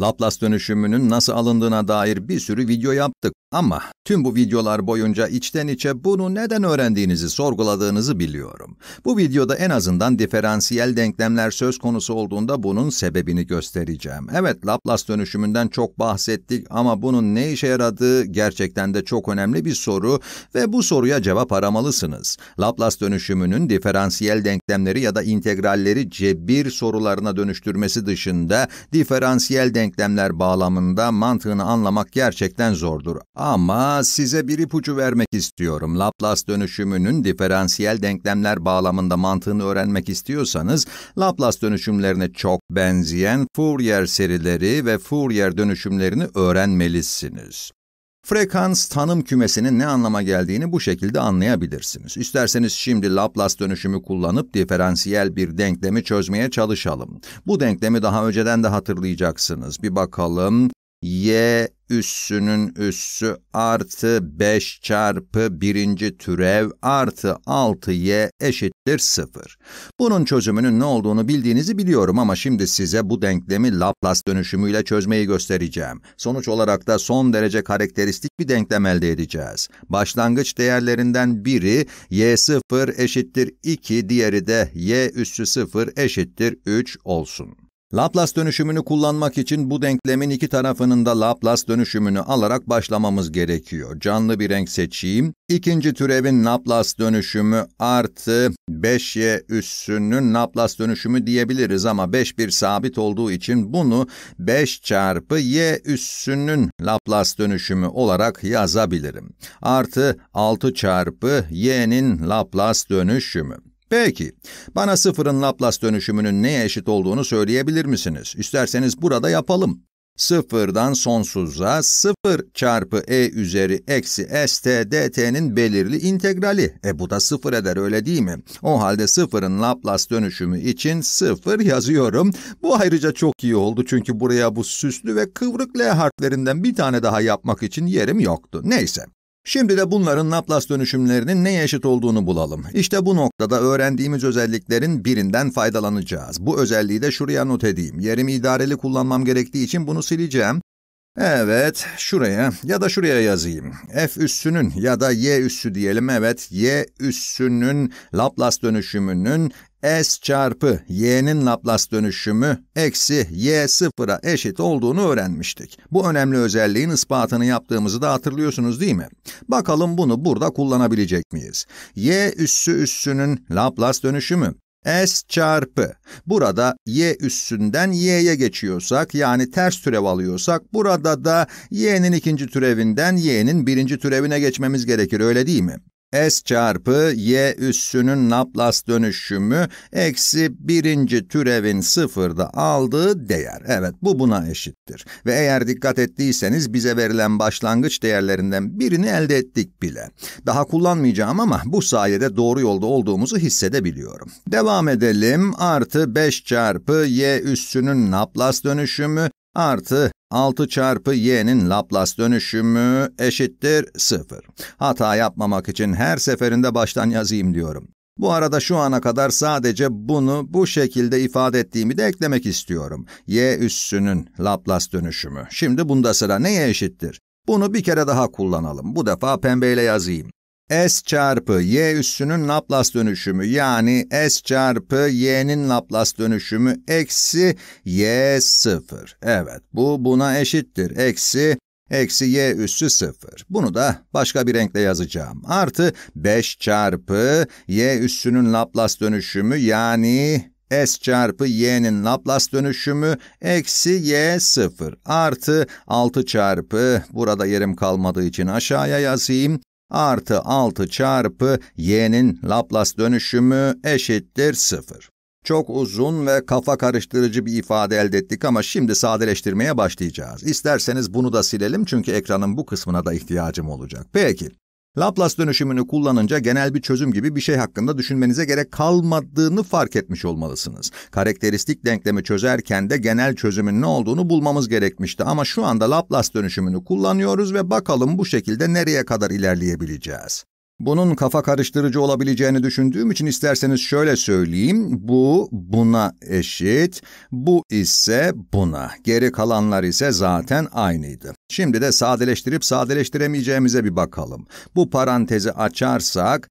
Laplace dönüşümünün nasıl alındığına dair bir sürü video yaptık ama tüm bu videolar boyunca içten içe bunu neden öğrendiğinizi sorguladığınızı biliyorum. Bu videoda en azından diferansiyel denklemler söz konusu olduğunda bunun sebebini göstereceğim. Evet, Laplace dönüşümünden çok bahsettik ama bunun ne işe yaradığı gerçekten de çok önemli bir soru ve bu soruya cevap aramalısınız. Laplace dönüşümünün diferansiyel denklemleri ya da integralleri cebir sorularına dönüştürmesi dışında diferansiyel denklemler denklemler bağlamında mantığını anlamak gerçekten zordur. Ama size bir ipucu vermek istiyorum. Laplace dönüşümünün diferansiyel denklemler bağlamında mantığını öğrenmek istiyorsanız, Laplace dönüşümlerine çok benzeyen Fourier serileri ve Fourier dönüşümlerini öğrenmelisiniz. Frekans tanım kümesinin ne anlama geldiğini bu şekilde anlayabilirsiniz. İsterseniz şimdi Laplace dönüşümü kullanıp diferansiyel bir denklemi çözmeye çalışalım. Bu denklemi daha önceden de hatırlayacaksınız. Bir bakalım y üssünün üssü artı 5 çarpı birinci türev artı 6y eşittir 0. Bunun çözümünün ne olduğunu bildiğinizi biliyorum ama şimdi size bu denklemi Laplace dönüşümüyle çözmeyi göstereceğim. Sonuç olarak da son derece karakteristik bir denklem elde edeceğiz. Başlangıç değerlerinden biri y0 eşittir 2, diğeri de y üssü 0 eşittir 3 olsun. Laplace dönüşümünü kullanmak için bu denklemin iki tarafının da Laplace dönüşümünü alarak başlamamız gerekiyor. Canlı bir renk seçeyim. İkinci türevin Laplace dönüşümü artı 5y üssünün Laplace dönüşümü diyebiliriz ama 5 bir sabit olduğu için bunu 5 çarpı y üssünün Laplace dönüşümü olarak yazabilirim. Artı 6 çarpı y'nin Laplace dönüşümü. Peki, bana sıfırın Laplace dönüşümünün neye eşit olduğunu söyleyebilir misiniz? İsterseniz burada yapalım. Sıfırdan sonsuza 0 çarpı e üzeri eksi st dt'nin belirli integrali. E bu da sıfır eder öyle değil mi? O halde sıfırın Laplace dönüşümü için sıfır yazıyorum. Bu ayrıca çok iyi oldu çünkü buraya bu süslü ve kıvrık L harflerinden bir tane daha yapmak için yerim yoktu. Neyse. Şimdi de bunların Laplace dönüşümlerinin neye eşit olduğunu bulalım. İşte bu noktada öğrendiğimiz özelliklerin birinden faydalanacağız. Bu özelliği de şuraya not edeyim. Yerimi idareli kullanmam gerektiği için bunu sileceğim. Evet, şuraya ya da şuraya yazayım. F üssünün ya da Y üssü diyelim, evet, Y üssünün Laplace dönüşümünün S çarpı y'nin Laplace dönüşümü eksi y sıfıra eşit olduğunu öğrenmiştik. Bu önemli özelliğin ispatını yaptığımızı da hatırlıyorsunuz değil mi? Bakalım bunu burada kullanabilecek miyiz? y üssü üssünün Laplace dönüşümü S çarpı. Burada y üssünden y'ye geçiyorsak, yani ters türev alıyorsak, burada da y'nin ikinci türevinden y'nin birinci türevine geçmemiz gerekir, öyle değil mi? S çarpı y üssünün Laplace dönüşümü eksi birinci türevin sıfırda aldığı değer. Evet, bu buna eşittir. Ve eğer dikkat ettiyseniz bize verilen başlangıç değerlerinden birini elde ettik bile. Daha kullanmayacağım ama bu sayede doğru yolda olduğumuzu hissedebiliyorum. Devam edelim. Artı 5 çarpı y üssünün Laplace dönüşümü artı 6 çarpı y'nin Laplace dönüşümü eşittir 0. Hata yapmamak için her seferinde baştan yazayım diyorum. Bu arada şu ana kadar sadece bunu bu şekilde ifade ettiğimi de eklemek istiyorum. y üssünün Laplace dönüşümü. Şimdi bunda sıra neye eşittir? Bunu bir kere daha kullanalım. Bu defa pembeyle yazayım. S çarpı y üssünün Laplace dönüşümü yani S çarpı y'nin Laplace dönüşümü eksi y sıfır. Evet, bu buna eşittir. Eksi eksi y üssü sıfır. Bunu da başka bir renkle yazacağım. Artı 5 çarpı y üssünün Laplace dönüşümü yani s çarpı y'nin Laplace dönüşümü eksi y sıfır. artı 6 çarpı burada yerim kalmadığı için aşağıya yazayım artı 6 çarpı y'nin Laplace dönüşümü eşittir 0. Çok uzun ve kafa karıştırıcı bir ifade elde ettik ama şimdi sadeleştirmeye başlayacağız. İsterseniz bunu da silelim çünkü ekranın bu kısmına da ihtiyacım olacak. Peki, Laplace dönüşümünü kullanınca genel bir çözüm gibi bir şey hakkında düşünmenize gerek kalmadığını fark etmiş olmalısınız. Karakteristik denklemi çözerken de genel çözümün ne olduğunu bulmamız gerekmişti ama şu anda Laplace dönüşümünü kullanıyoruz ve bakalım bu şekilde nereye kadar ilerleyebileceğiz. Bunun kafa karıştırıcı olabileceğini düşündüğüm için isterseniz şöyle söyleyeyim. Bu buna eşit, bu ise buna. Geri kalanlar ise zaten aynıydı. Şimdi de sadeleştirip sadeleştiremeyeceğimize bir bakalım. Bu parantezi açarsak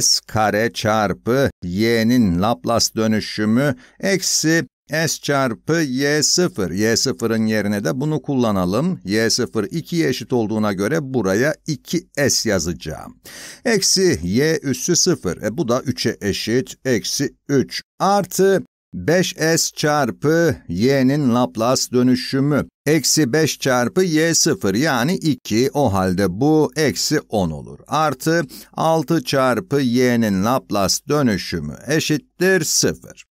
s kare çarpı y'nin Laplace dönüşümü eksi S çarpı Y0. Y0'ın yerine de bunu kullanalım. Y0 2'ye eşit olduğuna göre buraya 2S yazacağım. Eksi Y üssü 0. E bu da 3'e eşit. Eksi 3 artı 5S çarpı Y'nin Laplace dönüşümü. Eksi 5 çarpı y 0 yani 2 o halde bu eksi 10 olur. Artı 6 çarpı y'nin Laplace dönüşümü eşittir 0.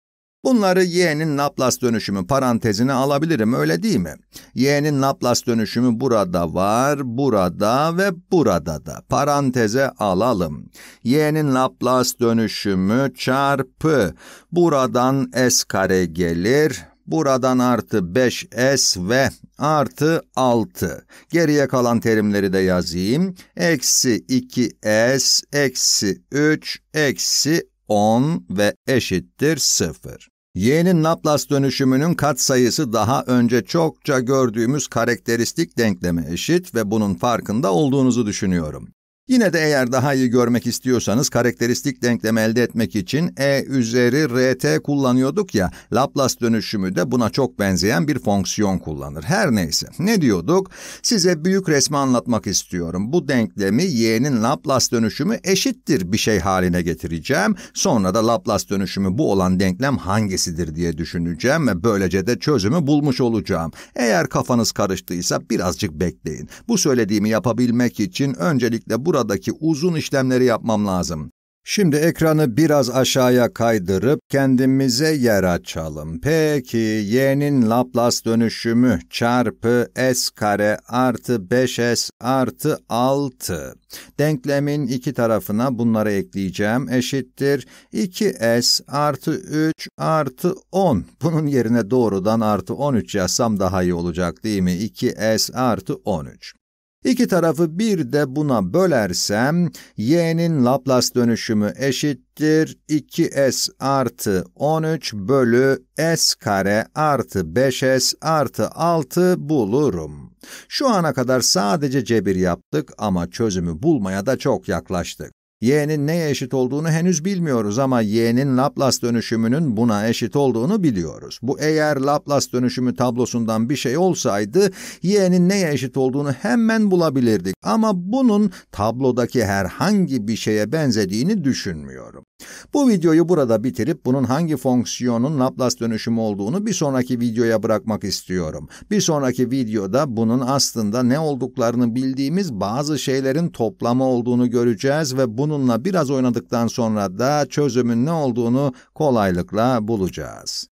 Bunları y'nin Laplace dönüşümü parantezine alabilirim, öyle değil mi? y'nin Laplace dönüşümü burada var, burada ve burada da. Paranteze alalım. y'nin Laplace dönüşümü çarpı buradan s kare gelir, buradan artı 5s ve artı 6. Geriye kalan terimleri de yazayım. Eksi 2s, eksi 3, eksi 10 ve eşittir 0. Y'nin Laplace dönüşümünün katsayısı daha önce çokça gördüğümüz karakteristik denkleme eşit ve bunun farkında olduğunuzu düşünüyorum. Yine de eğer daha iyi görmek istiyorsanız karakteristik denklem elde etmek için e üzeri rt kullanıyorduk ya, Laplace dönüşümü de buna çok benzeyen bir fonksiyon kullanır. Her neyse, ne diyorduk? Size büyük resmi anlatmak istiyorum. Bu denklemi y'nin Laplace dönüşümü eşittir bir şey haline getireceğim. Sonra da Laplace dönüşümü bu olan denklem hangisidir diye düşüneceğim ve böylece de çözümü bulmuş olacağım. Eğer kafanız karıştıysa birazcık bekleyin. Bu söylediğimi yapabilmek için öncelikle bu buradaki uzun işlemleri yapmam lazım. Şimdi ekranı biraz aşağıya kaydırıp kendimize yer açalım. Peki y'nin Laplace dönüşümü çarpı s kare artı 5s artı 6. Denklemin iki tarafına bunları ekleyeceğim eşittir. 2s artı 3 artı 10. Bunun yerine doğrudan artı 13 yazsam daha iyi olacak değil mi? 2s artı 13. İki tarafı bir de buna bölersem y'nin Laplace dönüşümü eşittir 2s artı 13 bölü s kare artı 5s artı 6 bulurum. Şu ana kadar sadece cebir yaptık ama çözümü bulmaya da çok yaklaştık. Y'nin neye eşit olduğunu henüz bilmiyoruz ama Y'nin Laplace dönüşümünün buna eşit olduğunu biliyoruz. Bu eğer Laplace dönüşümü tablosundan bir şey olsaydı Y'nin neye eşit olduğunu hemen bulabilirdik ama bunun tablodaki herhangi bir şeye benzediğini düşünmüyorum. Bu videoyu burada bitirip bunun hangi fonksiyonun Laplace dönüşümü olduğunu bir sonraki videoya bırakmak istiyorum. Bir sonraki videoda bunun aslında ne olduklarını bildiğimiz bazı şeylerin toplamı olduğunu göreceğiz ve bununla biraz oynadıktan sonra da çözümün ne olduğunu kolaylıkla bulacağız.